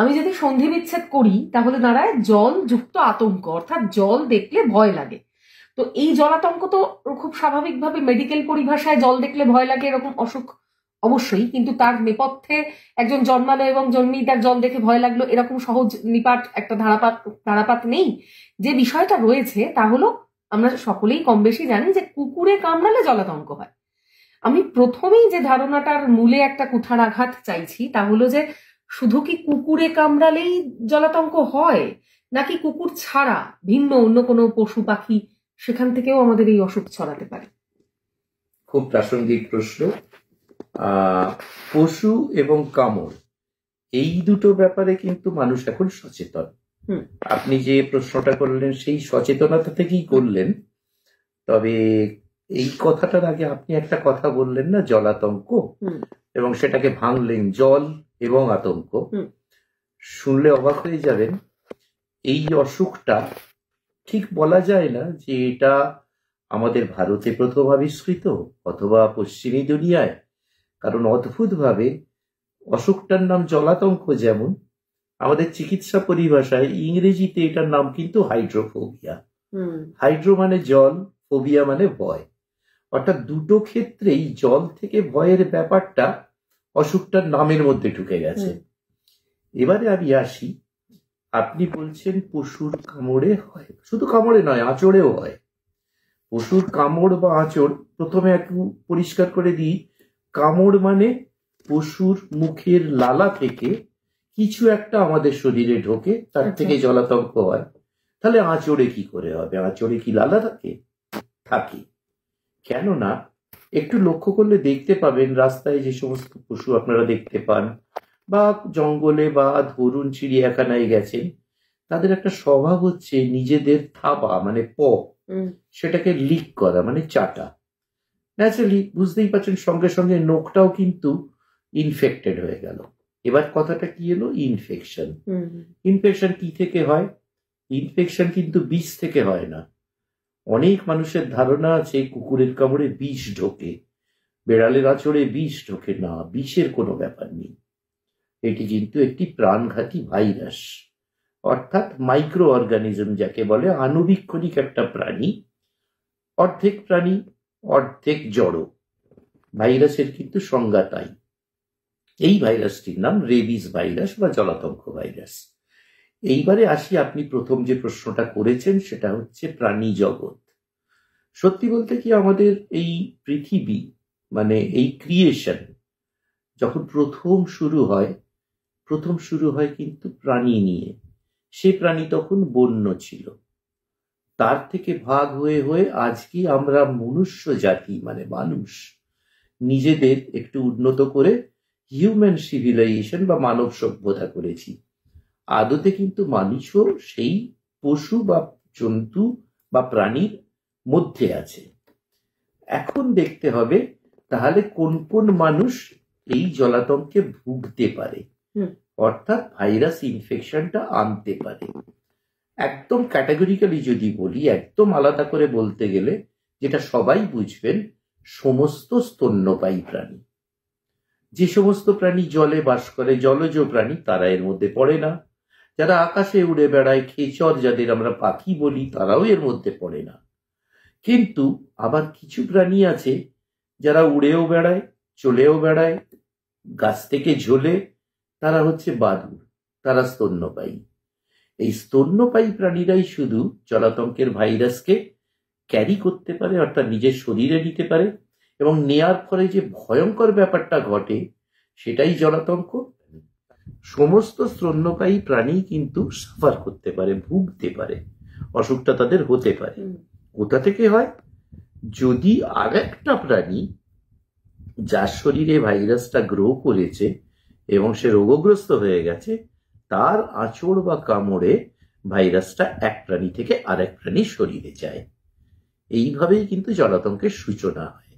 আমি যদি সন্ধি বিচ্ছেদ করি তাহলে দাঁড়ায় জল যুক্ত আতঙ্ক অর্থাৎ জল দেখলে ভয় লাগে তো এই জলাতঙ্ক তো খুব স্বাভাবিকভাবে মেডিকেল পরিভাষায় জল দেখলে ভয় লাগে এরকম অসুখ অবশ্যই কিন্তু তার নেপথ্যে একজন জন্মালো এবং জন্মি তার জল দেখে ভয় লাগলো এরকম সহজ নিপাট একটা ধারাপাত ধারাপাত নেই যে বিষয়টা রয়েছে তা হলো আমরা সকলেই কম বেশি জানি যে কুকুরে কামড়ালে জলাতঙ্ক হয় আমি প্রথমেই যে ধারণাটার মূলে একটা কুঠার আঘাত চাইছি তা হলো যে শুধু কি কুকুরে কামড়ালেই জলাতঙ্ক হয় নাকি কুকুর ছাড়া ভিন্ন অন্য কোনো পশু পাখি সেখান থেকেও আমাদের এই অসুখ ছড়াতে পারে খুব প্রাসঙ্গিক প্রশ্ন পশু এবং কামড় এই দুটো ব্যাপারে কিন্তু মানুষ এখন সচেতন আপনি যে প্রশ্নটা করলেন সেই সচেতনতা থেকেই করলেন তবে এই কথাটার আগে আপনি একটা কথা বললেন না জলাতঙ্ক এবং সেটাকে ভাঙলেন জল এবং আতঙ্ক শুনলে অবাক হয়ে যাবেন এই অসুখটা ঠিক বলা যায় না যে এটা আমাদের ভারতে প্রথম আবিষ্কৃত অথবা পশ্চিমী দুনিয়ায় কারণ অদ্ভুতভাবে অসুখটার নাম জলাতঙ্ক যেমন আমাদের চিকিৎসা পরিভাষায় ইংরেজিতে এটার নাম কিন্তু হাইড্রোফোবিয়া হাইড্রো মানে জল ফোবিয়া মানে ভয় অর্থাৎ দুটো ক্ষেত্রেই জল থেকে ভয়ের ব্যাপারটা অসুখটার নামের মধ্যে ঢুকে গেছে এবারে আমি আসি আপনি বলছেন পশুর কামড়ে হয় শুধু কামড়ে নয় আঁচড়েও হয় পশুর কামড় বা আঁচড় প্রথমে একটু পরিষ্কার করে দিই কামড় মানে পশুর মুখের লালা থেকে কিছু একটা আমাদের শরীরে ঢোকে তার আচ্ছা। থেকে জলাতঙ্ক হয় তাহলে আঁচড়ে কি করে হবে আঁচড়ে কি লালা থাকে থাকে কেননা একটু লক্ষ্য করলে দেখতে পাবেন রাস্তায় যে সমস্ত পশু আপনারা দেখতে পান বা জঙ্গলে বা ধরুন চিড়িয়াখানায় গেছেন তাদের একটা স্বভাব হচ্ছে নিজেদের থাবা মানে প সেটাকে লিক করা মানে চাটা ন্যাচারালি বুঝতেই পারছেন সঙ্গে সঙ্গে নোখটাও কিন্তু ইনফেক্টেড হয়ে গেল এবার কথাটা কি এলো ইনফেকশন ইনফেকশন কি থেকে হয় ইনফেকশন কিন্তু বিষ থেকে হয় না অনেক মানুষের ধারণা আছে কুকুরের কামড়ে বিষ ঢোকে বেড়ালের আচরে বিষ ঢোকে না বিষের কোনো ব্যাপার নেই এটি কিন্তু একটি প্রাণঘাতী ভাইরাস অর্থাৎ মাইক্রো অর্গানিজম যাকে বলে আণুবীক্ষণিক একটা প্রাণী অর্ধেক প্রাণী অর্ধেক জড়ো ভাইরাসের কিন্তু সংজ্ঞা তাই এই ভাইরাসটির নাম রেবিস ভাইরাস বা জলাতঙ্ক ভাইরাস এইবারে আসি আপনি প্রথম যে প্রশ্নটা করেছেন সেটা হচ্ছে প্রাণী জগৎ সত্যি বলতে কি আমাদের এই পৃথিবী মানে এই ক্রিয়েশন যখন প্রথম শুরু হয় প্রথম শুরু হয় কিন্তু প্রাণী নিয়ে সে প্রাণী তখন বন্য ছিল তার থেকে ভাগ হয়ে হয়ে আজকে আমরা মনুষ্য জাতি মানে মানুষ নিজেদের একটু উন্নত করে হিউম্যান সিভিলাইজেশন বা মানব সভ্যতা করেছি আদতে কিন্তু মানুষও সেই পশু বা জন্তু বা প্রাণীর মধ্যে আছে এখন দেখতে হবে তাহলে কোন কোন মানুষ এই জলাতঙ্কে ভুগতে পারে অর্থাৎ ভাইরাস ইনফেকশনটা আনতে পারে একদম ক্যাটাগরিক্যালি যদি বলি একদম আলাদা করে বলতে গেলে যেটা সবাই বুঝবেন সমস্ত স্তন্যপায়ী প্রাণী যে সমস্ত প্রাণী জলে বাস করে জলজ প্রাণী তারা এর মধ্যে পড়ে না যারা আকাশে উড়ে বেড়ায় খেচর যাদের আমরা পাখি বলি তারাও এর মধ্যে পড়ে না কিন্তু আবার কিছু প্রাণী আছে যারা উড়েও বেড়ায় চলেও বেড়ায় গাছ থেকে ঝোলে তারা হচ্ছে বাদুর তারা স্তন্যপায়ী এই স্তন্যপায়ী প্রাণীরাই শুধু জলাতঙ্কের ভাইরাসকে ক্যারি করতে পারে অর্থাৎ নিজের শরীরে নিতে পারে এবং নেয়ার ফলে যে ভয়ঙ্কর ব্যাপারটা ঘটে সেটাই জলাতঙ্ক সমস্ত স্তন্যপায়ী প্রাণী কিন্তু সাফার করতে পারে ভুগতে পারে অসুখটা তাদের হতে পারে কোথা থেকে হয় যদি আর একটা প্রাণী যার শরীরে ভাইরাসটা গ্রো করেছে এবং সে রোগগ্রস্ত হয়ে গেছে তার আঁচড় বা কামড়ে ভাইরাসটা এক প্রাণী থেকে আরেক প্রাণীর শরীরে যায় এইভাবেই কিন্তু জলাতঙ্কের সূচনা হয়